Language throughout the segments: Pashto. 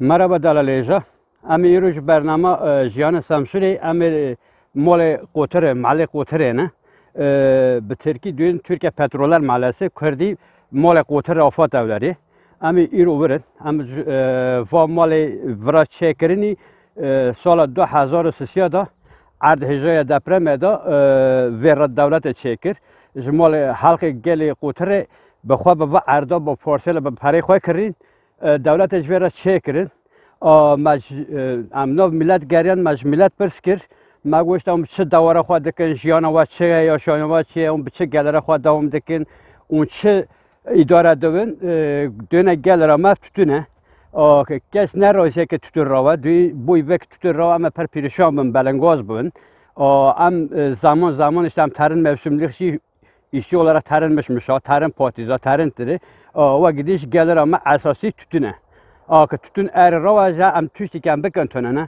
Merhaba Dalaleja. Em îroj bernama e, jiyana Samsunê em ê molê qotirê malê qotirê ne. E, bi Tirkî duyên Türkiye Petroler Malası Kurdî molê qotir afat evlerê. Em ê îro wirin. Em e, va molê vira çêkirinî sala 2003 da erd hêjaya depremê da vê red dewletê çêkir. Ji molê halkê gelê qotirê bi xwe bi erda bi porsê bi perê xwe kirîn. دولتش ویرا چه کرد مج امنو ملت گریان مج ملت پرس کرد ما گوشتم چه دوره خود دکن جیان و چه یا شان و چه اون چه گلره خود دوام دکن اون چه اداره دوون دونه گلره ما تتونه کس نرازه که تتون راوه دوی بوی وک تتون راوه اما پر پیرشان بن بلنگاز بن ام زمان زمانش هم ترین موسم لخشی işçi olarak tərinmiş müşa, tərin patiza, tərindir. Və gidiş gəlir amma əsasi tütünə. Akı tütün əri ravaja, əm tüştikən bəkən tönənə.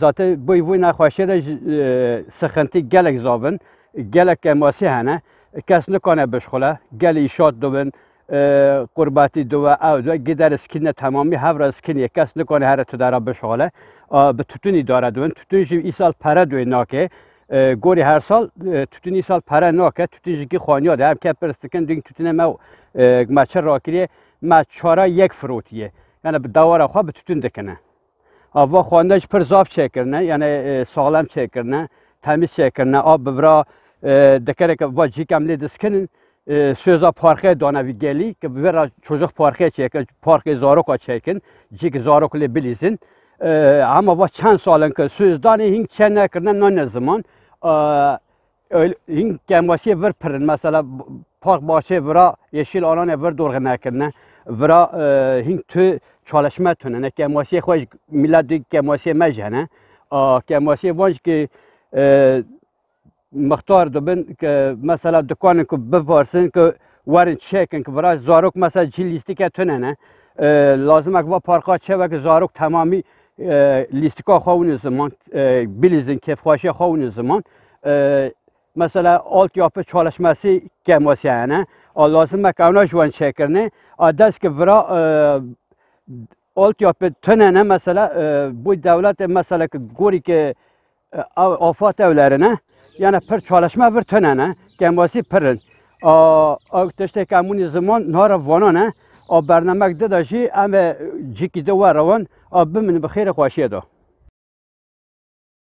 Zatı bu bu nəxvaşiyə də sıxıntı gələk zabın, gələk əmasi hənə. Kəs nükanə bəşxulə, gəli işat dubun, قربتی دو و او دو گدر سکینه تمامی هر سکین یک کس نکنه هر تو درا بشاله به توتونی داره دون توتونی ایسال پره دوی ناکه گوری هر سال تتونی سال پره ناکه تتونی جگی خوانیا ده هم که پرستکن دین تتونه ما ما چه راکریه ما چارا یک فروتیه یعنی به دوار خواه به تتون دکنه آوا خواندش پر زاف چکرنه یعنی سالم چکرنه تمیز چکرنه آب برا دکره که با جیکم لی دسکنن سوزا پارکه دانوی گلی که برا چوزخ پارکه چکن پارکه زاروکا چکن جیک زاروک لی بلیزن ama bu çen salın ki sözdan hing çene kirne ne zaman hing kemvasi bir pirin mesela park bahçe vira yeşil alana bir dorgana kirne vira hing tü çalışma tünene kemvasi hoş miladi kemvasi mejene kemvasi vanj ki مختار دبن که مثلا دکان کو بپرسن که ورن چکن که برای زاروک مثلا جلیستی که تونه نه لازم اگه با پارکا چه وقت زاروک تمامی listika xovni zaman bilizin kefxoshi xovni zaman mesela altyapı çalışması kemas yani. Allah'ın mekanına şu an şekerini. Adres ki vira altyapı tönene mesela bu devlet mesela ki gori ki e, afat evlerine yani per çalışma bir tönene kemasi o Ağ teşte kamunizman nara vanana. او برنامه ده داشی ام جکی ده و روان او بمن بخیر خواشی ده